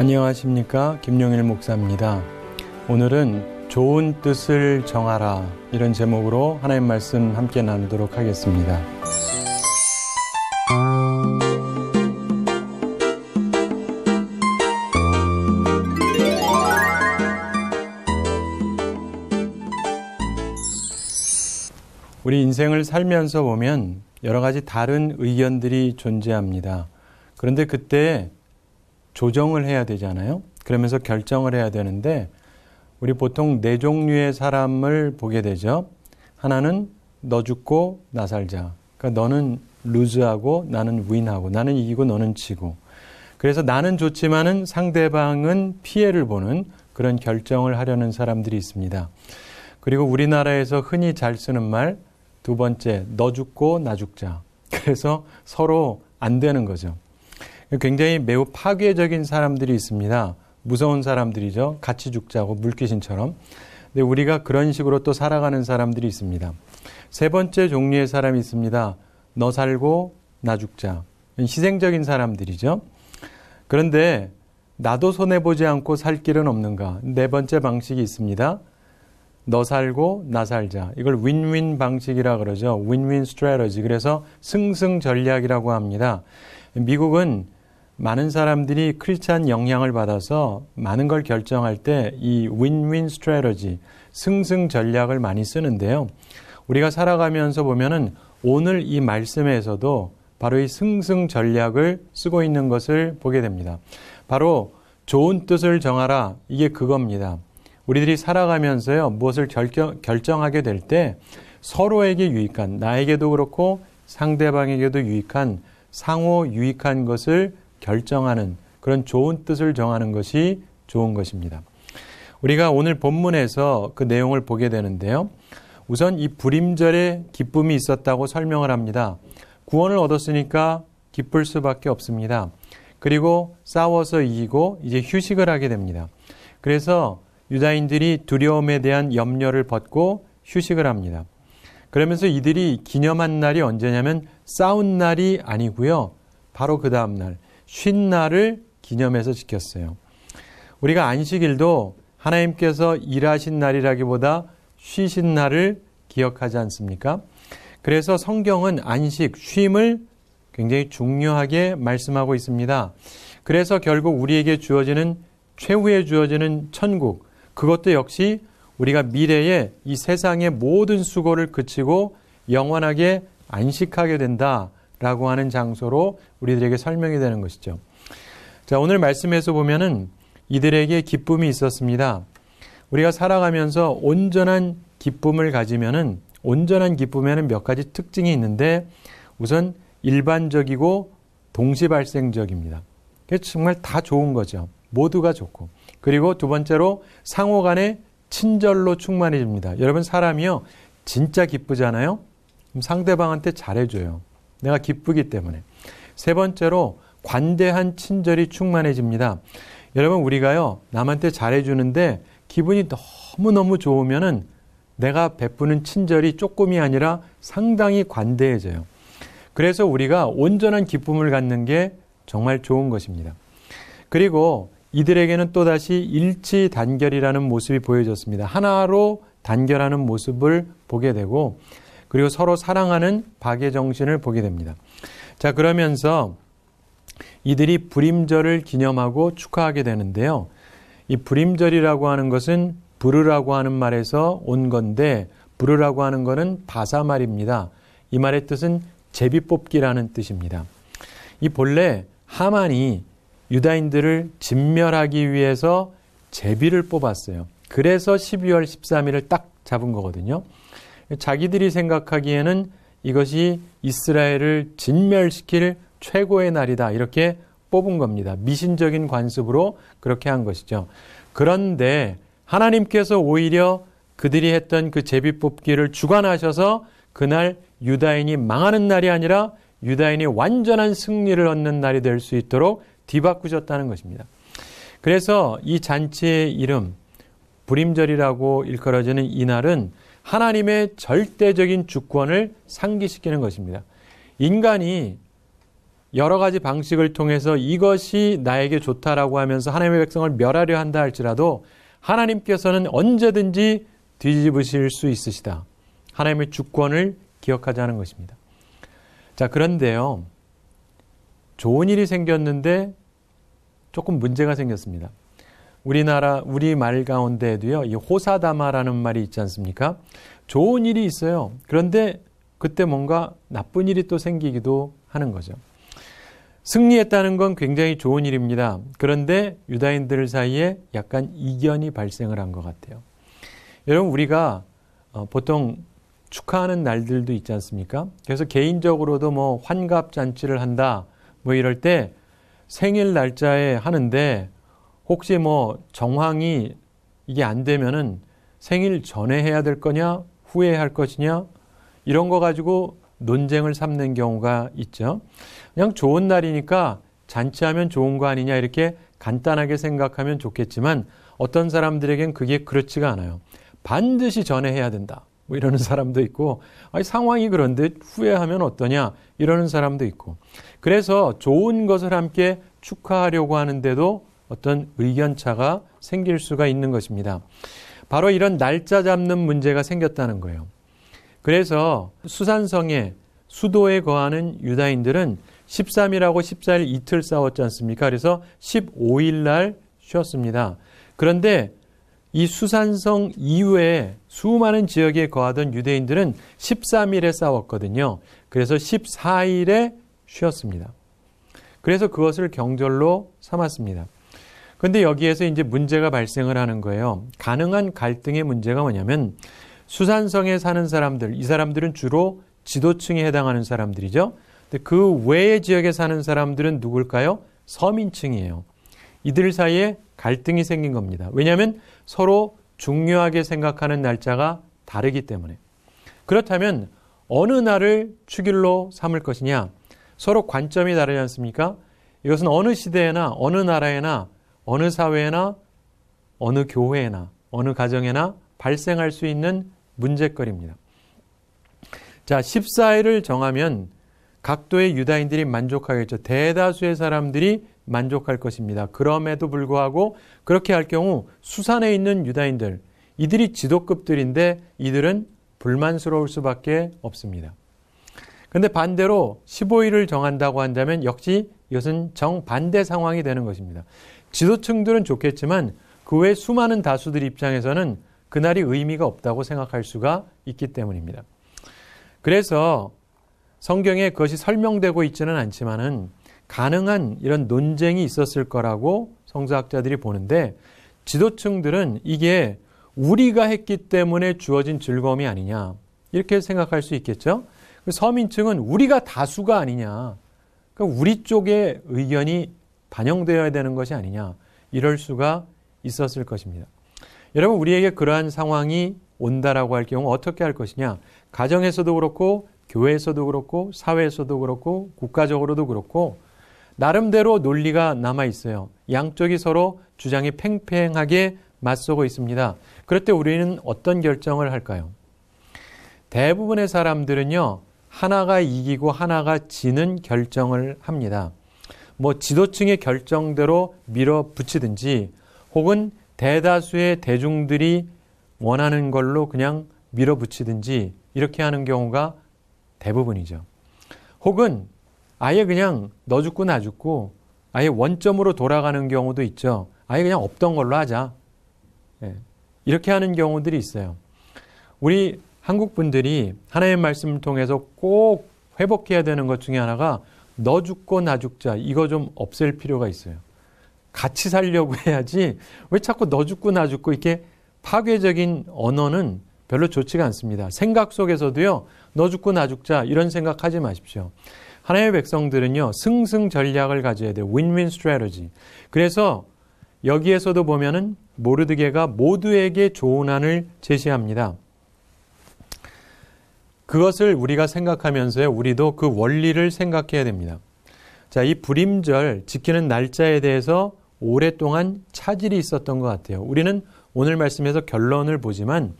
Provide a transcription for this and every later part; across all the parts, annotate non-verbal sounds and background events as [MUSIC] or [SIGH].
안녕하십니까. 김용일 목사입니다. 오늘은 좋은 뜻을 정하라. 이런 제목으로 하나님 말씀 함께 나누도록 하겠습니다. 우리 인생을 살면서 보면 여러 가지 다른 의견들이 존재합니다. 그런데 그때 조정을 해야 되잖아요. 그러면서 결정을 해야 되는데 우리 보통 네 종류의 사람을 보게 되죠. 하나는 너 죽고 나 살자. 그러니까 너는 루즈하고 나는 윈하고 나는 이기고 너는 지고. 그래서 나는 좋지만은 상대방은 피해를 보는 그런 결정을 하려는 사람들이 있습니다. 그리고 우리나라에서 흔히 잘 쓰는 말 두 번째 너 죽고 나 죽자. 그래서 서로 안 되는 거죠. 굉장히 매우 파괴적인 사람들이 있습니다. 무서운 사람들이죠. 같이 죽자고 물귀신처럼. 근데 우리가 그런 식으로 또 살아가는 사람들이 있습니다. 세 번째 종류의 사람이 있습니다. 너 살고 나 죽자. 희생적인 사람들이죠. 그런데 나도 손해보지 않고 살 길은 없는가? 네 번째 방식이 있습니다. 너 살고 나 살자. 이걸 윈윈 방식이라 그러죠. 윈윈 스트레러지. 그래서 승승 전략이라고 합니다. 미국은 많은 사람들이 크리스찬 영향을 받아서 많은 걸 결정할 때 이 윈윈 스트레러지, 승승 전략을 많이 쓰는데요. 우리가 살아가면서 보면은 오늘 이 말씀에서도 바로 이 승승 전략을 쓰고 있는 것을 보게 됩니다. 바로 좋은 뜻을 정하라. 이게 그겁니다. 우리들이 살아가면서요, 무엇을 결정, 하게 될 때 서로에게 유익한, 나에게도 그렇고 상대방에게도 유익한, 상호 유익한 것을 결정하는 그런 좋은 뜻을 정하는 것이 좋은 것입니다. 우리가 오늘 본문에서 그 내용을 보게 되는데요. 우선 이 불임절에 기쁨이 있었다고 설명을 합니다. 구원을 얻었으니까 기쁠 수밖에 없습니다. 그리고 싸워서 이기고 이제 휴식을 하게 됩니다. 그래서 유다인들이 두려움에 대한 염려를 벗고 휴식을 합니다. 그러면서 이들이 기념한 날이 언제냐면 싸운 날이 아니고요. 바로 그 다음 날 쉰날을 기념해서 지켰어요. 우리가 안식일도 하나님께서 일하신 날이라기보다 쉬신 날을 기억하지 않습니까? 그래서 성경은 안식, 쉼을 굉장히 중요하게 말씀하고 있습니다. 그래서 결국 우리에게 주어지는 최후에 주어지는 천국, 그것도 역시 우리가 미래에 이 세상의 모든 수고를 그치고 영원하게 안식하게 된다. 라고 하는 장소로 우리들에게 설명이 되는 것이죠. 자, 오늘 말씀에서 보면은 이들에게 기쁨이 있었습니다. 우리가 살아가면서 온전한 기쁨을 가지면은 온전한 기쁨에는 몇 가지 특징이 있는데 우선 일반적이고 동시 발생적입니다. 그게 정말 다 좋은 거죠. 모두가 좋고. 그리고 두 번째로 상호 간의 친절로 충만해집니다. 여러분 사람이요. 진짜 기쁘잖아요. 그럼 상대방한테 잘해줘요. 내가 기쁘기 때문에. 세 번째로 관대한 친절이 충만해집니다. 여러분 우리가요 남한테 잘해주는데 기분이 너무 너무 좋으면은 내가 베푸는 친절이 조금이 아니라 상당히 관대해져요. 그래서 우리가 온전한 기쁨을 갖는 게 정말 좋은 것입니다. 그리고 이들에게는 또다시 일치 단결이라는 모습이 보여졌습니다. 하나로 단결하는 모습을 보게 되고 그리고 서로 사랑하는 박의 정신을 보게 됩니다. 자, 그러면서 이들이 불임절을 기념하고 축하하게 되는데요. 이 불임절이라고 하는 것은 부르라고 하는 말에서 온 건데 부르라고 하는 것은 바사말입니다. 이 말의 뜻은 제비뽑기라는 뜻입니다. 이 본래 하만이 유다인들을 진멸하기 위해서 제비를 뽑았어요. 그래서 12월 13일을 딱 잡은 거거든요. 자기들이 생각하기에는 이것이 이스라엘을 진멸시킬 최고의 날이다. 이렇게 뽑은 겁니다. 미신적인 관습으로 그렇게 한 것이죠. 그런데 하나님께서 오히려 그들이 했던 그 제비 뽑기를 주관하셔서 그날 유다인이 망하는 날이 아니라 유다인이 완전한 승리를 얻는 날이 될 수 있도록 뒤바꾸셨다는 것입니다. 그래서 이 잔치의 이름, 불임절이라고 일컬어지는 이날은 하나님의 절대적인 주권을 상기시키는 것입니다. 인간이 여러 가지 방식을 통해서 이것이 나에게 좋다라고 하면서 하나님의 백성을 멸하려 한다 할지라도 하나님께서는 언제든지 뒤집으실 수 있으시다. 하나님의 주권을 기억하자는 것입니다. 자, 그런데요. 좋은 일이 생겼는데 조금 문제가 생겼습니다. 우리나라 우리말 가운데도요. 에이 호사다마라는 말이 있지 않습니까? 좋은 일이 있어요. 그런데 그때 뭔가 나쁜 일이 또 생기기도 하는 거죠. 승리했다는 건 굉장히 좋은 일입니다. 그런데 유다인들 사이에 약간 이견이 발생을 한 것 같아요. 여러분 우리가 어, 보통 축하하는 날들도 있지 않습니까? 그래서 개인적으로도 뭐 환갑 잔치를 한다 뭐 이럴 때 생일 날짜에 하는데 혹시 뭐 정황이 이게 안 되면은 생일 전에 해야 될 거냐 후에 할 것이냐 이런 거 가지고 논쟁을 삼는 경우가 있죠. 그냥 좋은 날이니까 잔치하면 좋은 거 아니냐 이렇게 간단하게 생각하면 좋겠지만 어떤 사람들에겐 그게 그렇지가 않아요. 반드시 전에 해야 된다. 뭐 이러는 사람도 있고, 아니, 상황이 그런데 후회하면 어떠냐? 이러는 사람도 있고. 그래서 좋은 것을 함께 축하하려고 하는데도 어떤 의견차가 생길 수가 있는 것입니다. 바로 이런 날짜 잡는 문제가 생겼다는 거예요. 그래서 수산성에 수도에 거하는 유다인들은 13일하고 14일 이틀 싸웠지 않습니까? 그래서 15일 날 쉬었습니다. 그런데 이 수산성 이후에 수많은 지역에 거하던 유대인들은 13일에 싸웠거든요. 그래서 14일에 쉬었습니다. 그래서 그것을 경절로 삼았습니다. 근데 여기에서 이제 문제가 발생을 하는 거예요. 가능한 갈등의 문제가 뭐냐면 수산성에 사는 사람들, 이 사람들은 주로 지도층에 해당하는 사람들이죠. 근데 그 외의 지역에 사는 사람들은 누굴까요? 서민층이에요. 이들 사이에 갈등이 생긴 겁니다. 왜냐하면 서로 중요하게 생각하는 날짜가 다르기 때문에. 그렇다면 어느 날을 축일로 삼을 것이냐? 서로 관점이 다르지 않습니까? 이것은 어느 시대에나 어느 나라에나 어느 사회나 어느 교회나 어느 가정에나 발생할 수 있는 문제거리입니다. 자, 14일을 정하면 각도의 유다인들이 만족하겠죠. 대다수의 사람들이 만족할 것입니다. 그럼에도 불구하고 그렇게 할 경우 수산에 있는 유다인들, 이들이 지도급들인데 이들은 불만스러울 수밖에 없습니다. 근데 반대로 15일을 정한다고 한다면 역시 이것은 정반대 상황이 되는 것입니다. 지도층들은 좋겠지만 그 외 수많은 다수들 입장에서는 그날이 의미가 없다고 생각할 수가 있기 때문입니다. 그래서 성경에 그것이 설명되고 있지는 않지만은 가능한 이런 논쟁이 있었을 거라고 성서학자들이 보는데 지도층들은 이게 우리가 했기 때문에 주어진 즐거움이 아니냐 이렇게 생각할 수 있겠죠. 그 서민층은 우리가 다수가 아니냐. 그러니까 우리 쪽의 의견이 반영되어야 되는 것이 아니냐. 이럴 수가 있었을 것입니다. 여러분, 우리에게 그러한 상황이 온다라고 할 경우 어떻게 할 것이냐. 가정에서도 그렇고, 교회에서도 그렇고, 사회에서도 그렇고, 국가적으로도 그렇고, 나름대로 논리가 남아 있어요. 양쪽이 서로 주장이 팽팽하게 맞서고 있습니다. 그럴 때 우리는 어떤 결정을 할까요? 대부분의 사람들은요, 하나가 이기고 하나가 지는 결정을 합니다. 뭐 지도층의 결정대로 밀어붙이든지 혹은 대다수의 대중들이 원하는 걸로 그냥 밀어붙이든지 이렇게 하는 경우가 대부분이죠. 혹은 아예 그냥 너 죽고 나 죽고 아예 원점으로 돌아가는 경우도 있죠. 아예 그냥 없던 걸로 하자. 예. 이렇게 하는 경우들이 있어요. 우리 한국 분들이 하나님의 말씀을 통해서 꼭 회복해야 되는 것 중에 하나가 너 죽고 나 죽자 이거 좀 없앨 필요가 있어요. 같이 살려고 [LAUGHS] 해야지 왜 자꾸 너 죽고 나 죽고 이렇게 파괴적인 언어는 별로 좋지가 않습니다. 생각 속에서도요, 너 죽고 나 죽자 이런 생각하지 마십시오. 하나님의 백성들은요, 승승 전략을 가져야 돼요. 윈윈 스트레지. 그래서 여기에서도 보면은 모르드게가 모두에게 좋은 안을 제시합니다. 그것을 우리가 생각하면서 우리도 그 원리를 생각해야 됩니다. 자, 이 불임절 지키는 날짜에 대해서 오랫동안 차질이 있었던 것 같아요. 우리는 오늘 말씀에서 결론을 보지만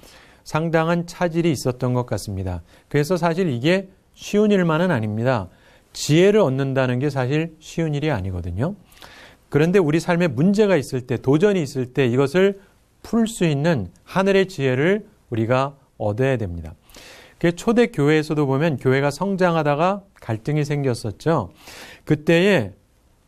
상당한 차질이 있었던 것 같습니다. 그래서 사실 이게 쉬운 일만은 아닙니다. 지혜를 얻는다는 게 사실 쉬운 일이 아니거든요. 그런데 우리 삶에 문제가 있을 때, 도전이 있을 때 이것을 풀 수 있는 하늘의 지혜를 우리가 얻어야 됩니다. 그 초대 교회에서도 보면 교회가 성장하다가 갈등이 생겼었죠. 그때에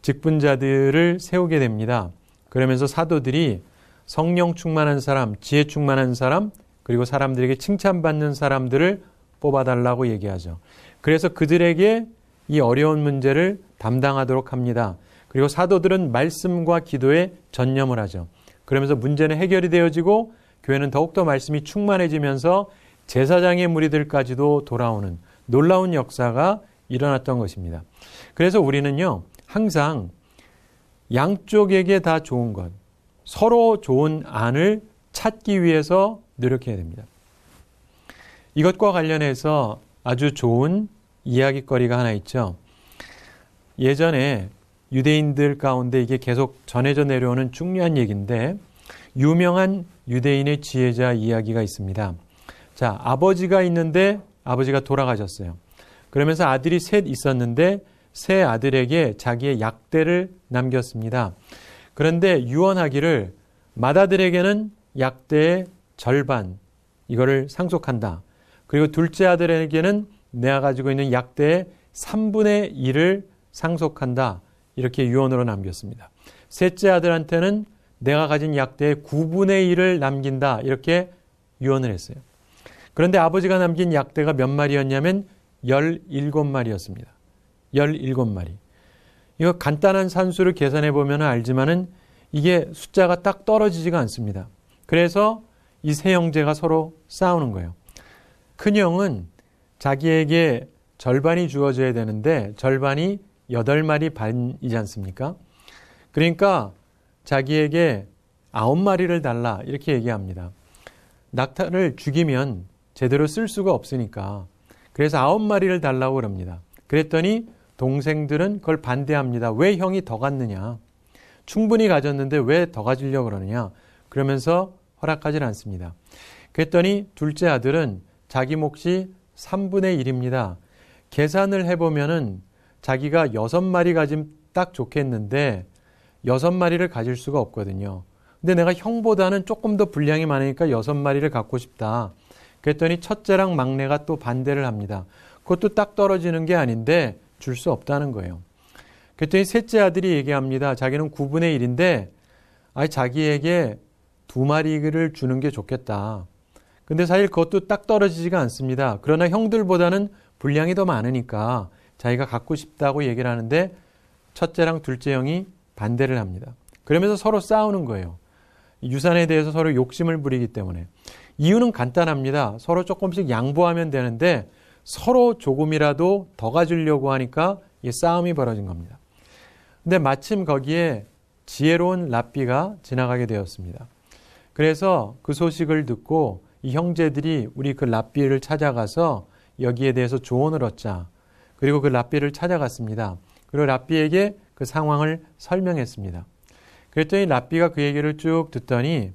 직분자들을 세우게 됩니다. 그러면서 사도들이 성령 충만한 사람, 지혜 충만한 사람, 그리고 사람들에게 칭찬받는 사람들을 뽑아달라고 얘기하죠. 그래서 그들에게 이 어려운 문제를 담당하도록 합니다. 그리고 사도들은 말씀과 기도에 전념을 하죠. 그러면서 문제는 해결이 되어지고 교회는 더욱더 말씀이 충만해지면서 제사장의 무리들까지도 돌아오는 놀라운 역사가 일어났던 것입니다. 그래서 우리는요, 항상 양쪽에게 다 좋은 것, 서로 좋은 안을 찾기 위해서 노력해야 됩니다. 이것과 관련해서 아주 좋은 이야기거리가 하나 있죠. 예전에 유대인들 가운데 이게 계속 전해져 내려오는 중요한 얘기인데 유명한 유대인의 지혜자 이야기가 있습니다. 자, 아버지가 있는데 아버지가 돌아가셨어요. 그러면서 아들이 셋 있었는데 세 아들에게 자기의 약대를 남겼습니다. 그런데 유언하기를 맏아들에게는 약대의 절반 이거를 상속한다. 그리고 둘째 아들에게는 내가 가지고 있는 약대의 3분의 1을 상속한다. 이렇게 유언으로 남겼습니다. 셋째 아들한테는 내가 가진 약대의 9분의 1을 남긴다. 이렇게 유언을 했어요. 그런데 아버지가 남긴 약대가 몇 마리였냐면 17마리였습니다. 17마리. 이거 간단한 산수를 계산해 보면 알지만은 이게 숫자가 딱 떨어지지가 않습니다. 그래서 이 세 형제가 서로 싸우는 거예요. 큰 형은 자기에게 절반이 주어져야 되는데 절반이 8마리 반이지 않습니까? 그러니까 자기에게 9마리를 달라 이렇게 얘기합니다. 낙타를 죽이면 제대로 쓸 수가 없으니까. 그래서 아홉 마리를 달라고 그럽니다. 그랬더니 동생들은 그걸 반대합니다. 왜 형이 더갔느냐 충분히 가졌는데 왜 더 가지려고 그러느냐? 그러면서 허락하지 않습니다. 그랬더니 둘째 아들은 자기 몫이 3분의 1입니다. 계산을 해보면은 자기가 6마리 가지면 딱 좋겠는데 6마리를 가질 수가 없거든요. 근데 내가 형보다는 조금 더 분량이 많으니까 6마리를 갖고 싶다. 그랬더니 첫째랑 막내가 또 반대를 합니다. 그것도 딱 떨어지는 게 아닌데 줄 수 없다는 거예요. 그랬더니 셋째 아들이 얘기합니다. 자기는 9분의 1인데 아이 자기에게 두 마리를 주는 게 좋겠다. 근데 사실 그것도 딱 떨어지지가 않습니다. 그러나 형들보다는 분량이 더 많으니까 자기가 갖고 싶다고 얘기를 하는데 첫째랑 둘째 형이 반대를 합니다. 그러면서 서로 싸우는 거예요. 유산에 대해서 서로 욕심을 부리기 때문에. 이유는 간단합니다. 서로 조금씩 양보하면 되는데 서로 조금이라도 더 가지려고 하니까 이 싸움이 벌어진 겁니다. 근데 마침 거기에 지혜로운 랍비가 지나가게 되었습니다. 그래서 그 소식을 듣고 이 형제들이 우리 그 랍비를 찾아가서 여기에 대해서 조언을 얻자. 그리고 그 랍비를 찾아갔습니다. 그리고 랍비에게 그 상황을 설명했습니다. 그랬더니 랍비가 그 얘기를 쭉 듣더니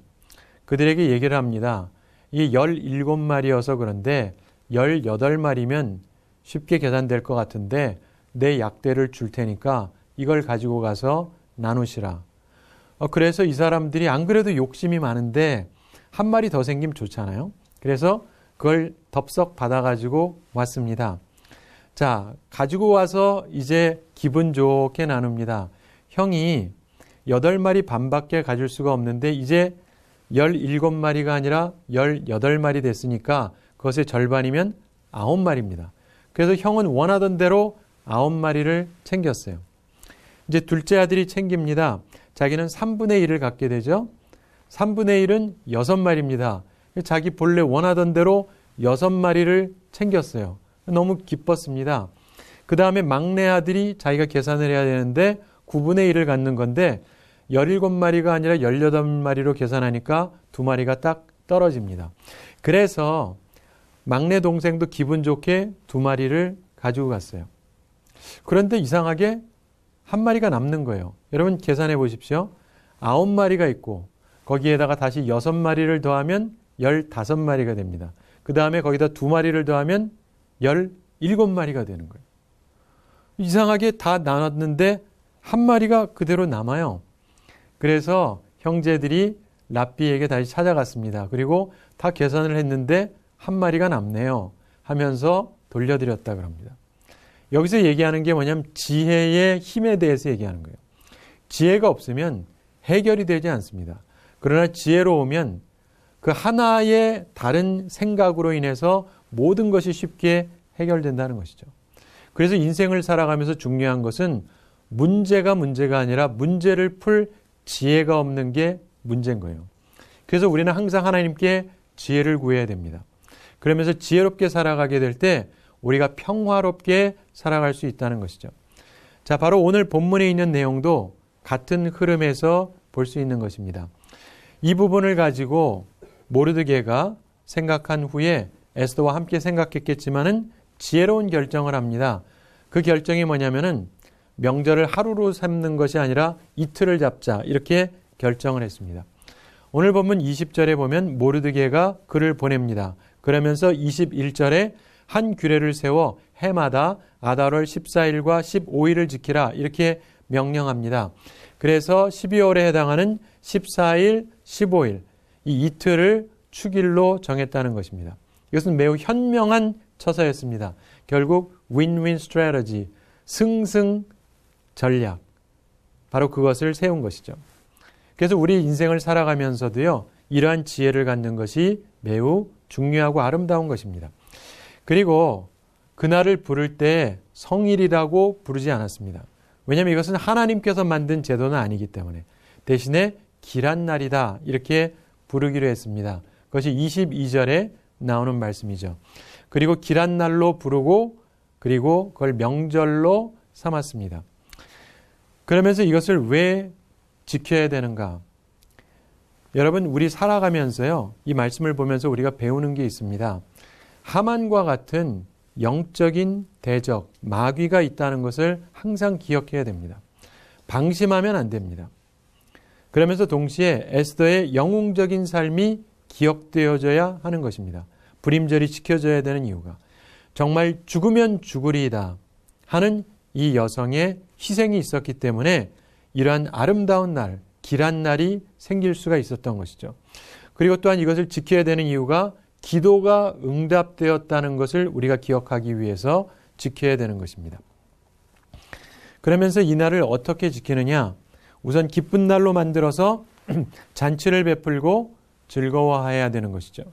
그들에게 얘기를 합니다. 이 17마리여서 그런데 18마리면 쉽게 계산될 것 같은데 내 약대를 줄 테니까 이걸 가지고 가서 나누시라. 어, 그래서 이 사람들이 안 그래도 욕심이 많은데 한 마리 더 생기면 좋잖아요. 그래서 그걸 덥석 받아가지고 왔습니다. 자, 가지고 와서 이제 기분 좋게 나눕니다. 형이 8 마리 반밖에 가질 수가 없는데 이제 17마리가 아니라 18마리 됐으니까 그것의 절반이면 9마리입니다. 그래서 형은 원하던 대로 9마리를 챙겼어요. 이제 둘째 아들이 챙깁니다. 자기는 3분의 1을 갖게 되죠. 3분의 1은 6마리입니다. 자기 본래 원하던 대로 6마리를 챙겼어요. 너무 기뻤습니다. 그 다음에 막내 아들이 자기가 계산을 해야 되는데 9분의 1을 갖는 건데 17마리가 아니라 18마리로 계산하니까 두 마리가 딱 떨어집니다. 그래서 막내 동생도 기분 좋게 두 마리를 가지고 갔어요. 그런데 이상하게 한 마리가 남는 거예요. 여러분 계산해 보십시오. 아홉 마리가 있고 거기에다가 다시 여섯 마리를 더하면 열다섯 마리가 됩니다. 그 다음에 거기다 두 마리를 더하면 열일곱 마리가 되는 거예요. 이상하게 다 나눴는데 한 마리가 그대로 남아요. 그래서 형제들이 랍비에게 다시 찾아갔습니다. 그리고 다 계산을 했는데 한 마리가 남네요. 하면서 돌려드렸다 그럽니다. 여기서 얘기하는 게 뭐냐면 지혜의 힘에 대해서 얘기하는 거예요. 지혜가 없으면 해결이 되지 않습니다. 그러나 지혜로우면 그 하나의 다른 생각으로 인해서 모든 것이 쉽게 해결된다는 것이죠. 그래서 인생을 살아가면서 중요한 것은 문제가 문제가 아니라 문제를 풀 지혜가 없는 게 문제인 거예요. 그래서 우리는 항상 하나님께 지혜를 구해야 됩니다. 그러면서 지혜롭게 살아가게 될 때 우리가 평화롭게 살아갈 수 있다는 것이죠. 자, 바로 오늘 본문에 있는 내용도 같은 흐름에서 볼 수 있는 것입니다. 이 부분을 가지고 모르드게가 생각한 후에 에스더와 함께 생각했겠지만은 지혜로운 결정을 합니다. 그 결정이 뭐냐면은 명절을 하루로 삼는 것이 아니라 이틀을 잡자 이렇게 결정을 했습니다. 오늘 보면 20절에 보면 모르드게가 그를 보냅니다. 그러면서 21절에 한 규례를 세워 해마다 아달월 14일과 15일을 지키라 이렇게 명령합니다. 그래서 12월에 해당하는 14일, 15일 이 이틀을 축일로 정했다는 것입니다. 이것은 매우 현명한 처사였습니다. 결국 윈윈 스트레러지 승승 전략, 바로 그것을 세운 것이죠. 그래서 우리 인생을 살아가면서도요, 이러한 지혜를 갖는 것이 매우 중요하고 아름다운 것입니다. 그리고 그날을 부를 때 성일이라고 부르지 않았습니다. 왜냐하면 이것은 하나님께서 만든 제도는 아니기 때문에 대신에 길한 날이다 이렇게 부르기로 했습니다. 그것이 22절에 나오는 말씀이죠. 그리고 길한 날로 부르고 그리고 그걸 명절로 삼았습니다. 그러면서 이것을 왜 지켜야 되는가? 여러분, 우리 살아가면서요, 이 말씀을 보면서 우리가 배우는 게 있습니다. 하만과 같은 영적인 대적, 마귀가 있다는 것을 항상 기억해야 됩니다. 방심하면 안 됩니다. 그러면서 동시에 에스더의 영웅적인 삶이 기억되어져야 하는 것입니다. 불임절이 지켜져야 되는 이유가 정말 죽으면 죽으리이다 하는 이 여성의 희생이 있었기 때문에 이러한 아름다운 날, 길한 날이 생길 수가 있었던 것이죠. 그리고 또한 이것을 지켜야 되는 이유가 기도가 응답되었다는 것을 우리가 기억하기 위해서 지켜야 되는 것입니다. 그러면서 이 날을 어떻게 지키느냐? 우선 기쁜 날로 만들어서 [CLEARS THROAT] 잔치를 베풀고 즐거워해야 되는 것이죠.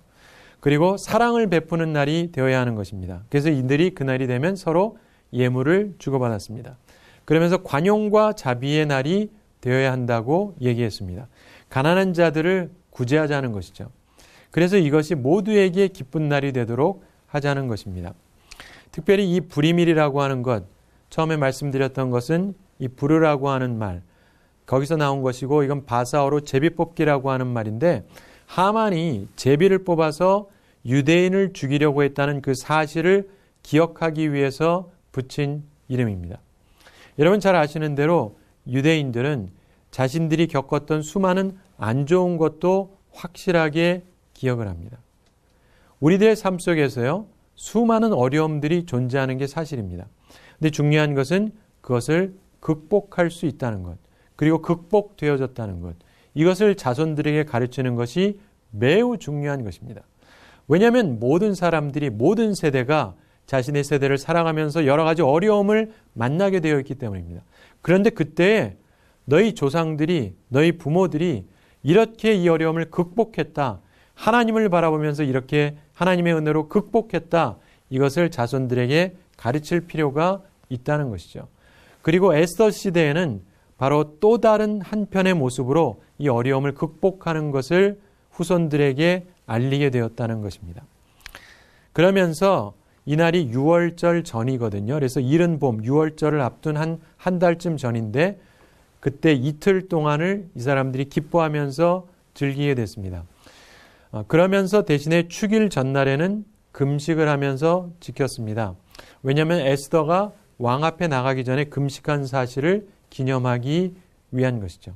그리고 사랑을 베푸는 날이 되어야 하는 것입니다. 그래서 이들이 그날이 되면 서로 예물을 주고받았습니다. 그러면서 관용과 자비의 날이 되어야 한다고 얘기했습니다. 가난한 자들을 구제하자는 것이죠. 그래서 이것이 모두에게 기쁜 날이 되도록 하자는 것입니다. 특별히 이 불임일이라고 하는 것, 처음에 말씀드렸던 것은 이 부르라고 하는 말, 거기서 나온 것이고 이건 바사어로 제비 뽑기라고 하는 말인데 하만이 제비를 뽑아서 유대인을 죽이려고 했다는 그 사실을 기억하기 위해서 붙인 이름입니다. 여러분 잘 아시는 대로 유대인들은 자신들이 겪었던 수많은 안 좋은 것도 확실하게 기억을 합니다. 우리들의 삶 속에서요, 수많은 어려움들이 존재하는 게 사실입니다. 근데 중요한 것은 그것을 극복할 수 있다는 것, 그리고 극복되어졌다는 것, 이것을 자손들에게 가르치는 것이 매우 중요한 것입니다. 왜냐하면 모든 사람들이, 모든 세대가 자신의 세대를 사랑하면서 여러 가지 어려움을 만나게 되어 있기 때문입니다. 그런데 그때 너희 조상들이, 너희 부모들이 이렇게 이 어려움을 극복했다. 하나님을 바라보면서 이렇게 하나님의 은혜로 극복했다. 이것을 자손들에게 가르칠 필요가 있다는 것이죠. 그리고 에스더 시대에는 바로 또 다른 한편의 모습으로 이 어려움을 극복하는 것을 후손들에게 알리게 되었다는 것입니다. 그러면서 이날이 6월절 전이거든요. 그래서 이른 봄 6월절을 앞둔 한 한 달쯤 전인데 그때 이틀 동안을 이 사람들이 기뻐하면서 즐기게 됐습니다. 어, 그러면서 대신에 축일 전날에는 금식을 하면서 지켰습니다. 왜냐하면 에스더가 왕 앞에 나가기 전에 금식한 사실을 기념하기 위한 것이죠.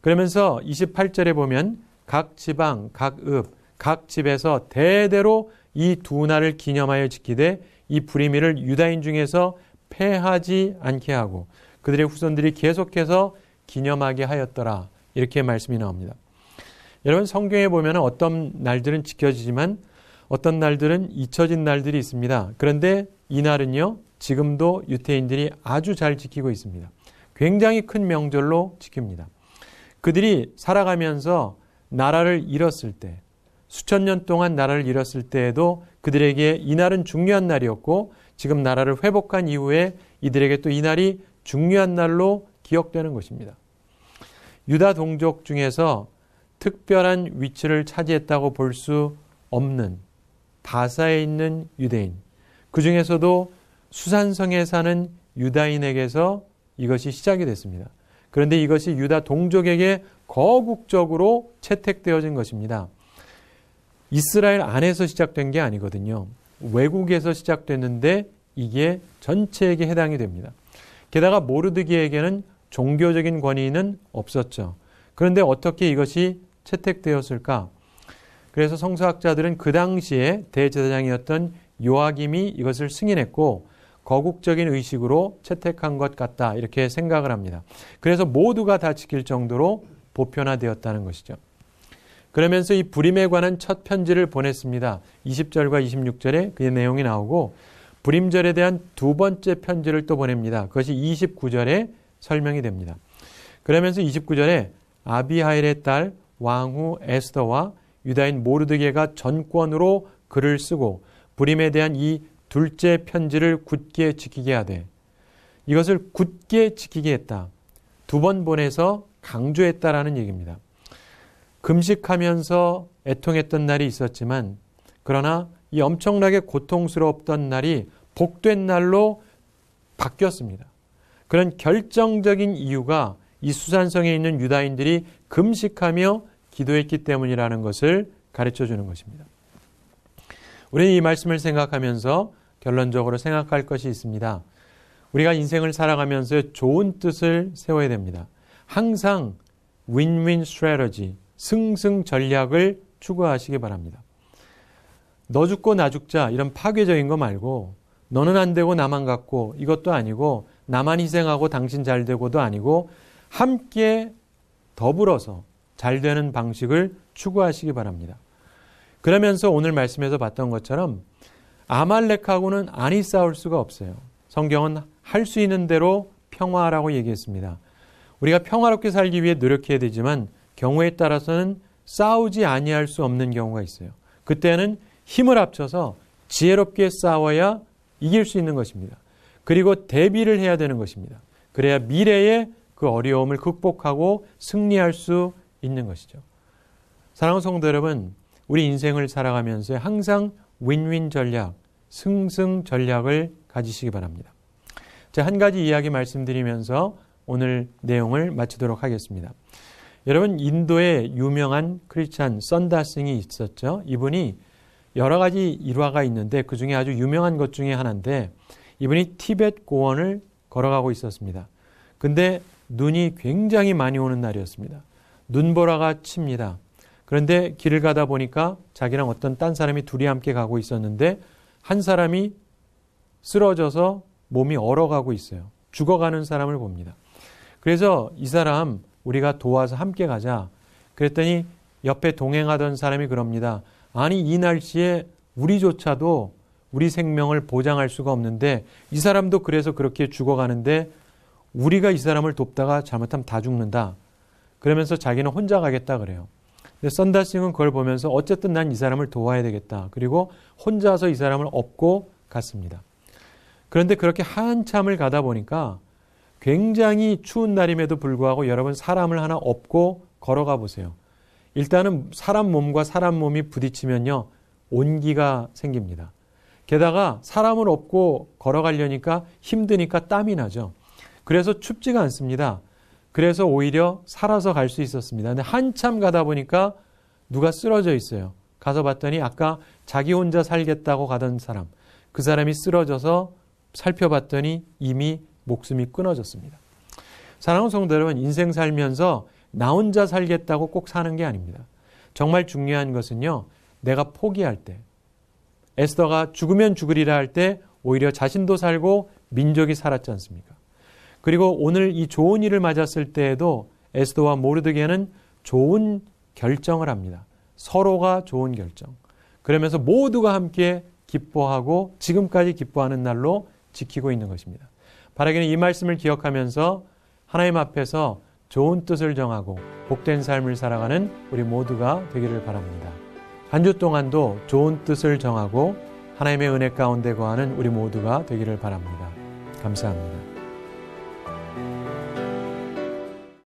그러면서 28절에 보면 각 지방, 각 읍, 각 집에서 대대로 이두 날을 기념하여 지키되 이 불의미를 유다인 중에서 패하지 않게 하고 그들의 후손들이 계속해서 기념하게 하였더라. 이렇게 말씀이 나옵니다. 여러분 성경에 보면 어떤 날들은 지켜지지만 어떤 날들은 잊혀진 날들이 있습니다. 그런데 이날은요, 지금도 유태인들이 아주 잘 지키고 있습니다. 굉장히 큰 명절로 지킵니다. 그들이 살아가면서 나라를 잃었을 때, 수천 년 동안 나라를 잃었을 때에도 그들에게 이날은 중요한 날이었고 지금 나라를 회복한 이후에 이들에게 또 이날이 중요한 날로 기억되는 것입니다. 유다 동족 중에서 특별한 위치를 차지했다고 볼 수 없는 바사에 있는 유대인, 그 중에서도 수산성에 사는 유다인에게서 이것이 시작이 됐습니다. 그런데 이것이 유다 동족에게 거국적으로 채택되어진 것입니다. 이스라엘 안에서 시작된 게 아니거든요. 외국에서 시작됐는데 이게 전체에게 해당이 됩니다. 게다가 모르드기에게는 종교적인 권위는 없었죠. 그런데 어떻게 이것이 채택되었을까? 그래서 성서학자들은 그 당시에 대제사장이었던 요아김이 이것을 승인했고 거국적인 의식으로 채택한 것 같다 이렇게 생각을 합니다. 그래서 모두가 다 지킬 정도로 보편화되었다는 것이죠. 그러면서 이 불임에 관한 첫 편지를 보냈습니다. 20절과 26절에 그의 내용이 나오고 불임절에 대한 두 번째 편지를 또 보냅니다. 그것이 29절에 설명이 됩니다. 그러면서 29절에 아비하일의 딸 왕후 에스더와 유다인 모르드게가 전권으로 글을 쓰고 불임에 대한 이 둘째 편지를 굳게 지키게 하되 이것을 굳게 지키게 했다. 두 번 보내서 강조했다라는 얘기입니다. 금식하면서 애통했던 날이 있었지만 그러나 이 엄청나게 고통스러웠던 날이 복된 날로 바뀌었습니다. 그런 결정적인 이유가 이 수산성에 있는 유다인들이 금식하며 기도했기 때문이라는 것을 가르쳐 주는 것입니다. 우리는 이 말씀을 생각하면서 결론적으로 생각할 것이 있습니다. 우리가 인생을 살아가면서 좋은 뜻을 세워야 됩니다. 항상 win-win strategy, 승승 전략을 추구하시기 바랍니다. 너 죽고 나 죽자 이런 파괴적인 거 말고 너는 안 되고 나만 갖고 이것도 아니고 나만 희생하고 당신 잘 되고도 아니고 함께 더불어서 잘 되는 방식을 추구하시기 바랍니다. 그러면서 오늘 말씀에서 봤던 것처럼 아말렉하고는 아니 싸울 수가 없어요. 성경은 할 수 있는 대로 평화라고 얘기했습니다. 우리가 평화롭게 살기 위해 노력해야 되지만 경우에 따라서는 싸우지 아니할 수 없는 경우가 있어요. 그때는 힘을 합쳐서 지혜롭게 싸워야 이길 수 있는 것입니다. 그리고 대비를 해야 되는 것입니다. 그래야 미래에그 어려움을 극복하고 승리할 수 있는 것이죠. 사랑하는 성도 여러분, 우리 인생을 살아가면서 항상 윈윈 전략, 승승 전략을 가지시기 바랍니다. 자, 한 가지 이야기 말씀드리면서 오늘 내용을 마치도록 하겠습니다. 여러분 인도에 유명한 크리스찬 썬다싱이 있었죠. 이분이 여러 가지 일화가 있는데 그 중에 아주 유명한 것 중에 하나인데 이분이 티벳 고원을 걸어가고 있었습니다. 근데 눈이 굉장히 많이 오는 날이었습니다. 눈보라가 칩니다. 그런데 길을 가다 보니까 자기랑 어떤 딴 사람이 둘이 함께 가고 있었는데 한 사람이 쓰러져서 몸이 얼어가고 있어요. 죽어가는 사람을 봅니다. 그래서 이 사람 우리가 도와서 함께 가자. 그랬더니 옆에 동행하던 사람이 그럽니다. 아니, 이 날씨에 우리조차도 우리 생명을 보장할 수가 없는데 이 사람도 그래서 그렇게 죽어가는데 우리가 이 사람을 돕다가 잘못하면 다 죽는다. 그러면서 자기는 혼자 가겠다 그래요. 근데 썬다싱은 그걸 보면서 어쨌든 난 이 사람을 도와야 되겠다. 그리고 혼자서 이 사람을 업고 갔습니다. 그런데 그렇게 한참을 가다 보니까 굉장히 추운 날임에도 불구하고 여러분 사람을 하나 업고 걸어가 보세요. 일단은 사람 몸과 사람 몸이 부딪히면요. 온기가 생깁니다. 게다가 사람을 업고 걸어가려니까 힘드니까 땀이 나죠. 그래서 춥지가 않습니다. 그래서 오히려 살아서 갈 수 있었습니다. 근데 한참 가다 보니까 누가 쓰러져 있어요. 가서 봤더니 아까 자기 혼자 살겠다고 가던 사람, 그 사람이 쓰러져서 살펴봤더니 이미 목숨이 끊어졌습니다. 사랑하는 성도 여러분, 인생 살면서 나 혼자 살겠다고 꼭 사는 게 아닙니다. 정말 중요한 것은요, 내가 포기할 때, 에스더가 죽으면 죽으리라 할 때 오히려 자신도 살고 민족이 살았지 않습니까? 그리고 오늘 이 좋은 일을 맞았을 때에도 에스더와 모르드게는 좋은 결정을 합니다. 서로가 좋은 결정. 그러면서 모두가 함께 기뻐하고 지금까지 기뻐하는 날로 지키고 있는 것입니다. 바라기는 이 말씀을 기억하면서 하나님 앞에서 좋은 뜻을 정하고 복된 삶을 살아가는 우리 모두가 되기를 바랍니다. 한 주 동안도 좋은 뜻을 정하고 하나님의 은혜 가운데 거하는 우리 모두가 되기를 바랍니다. 감사합니다.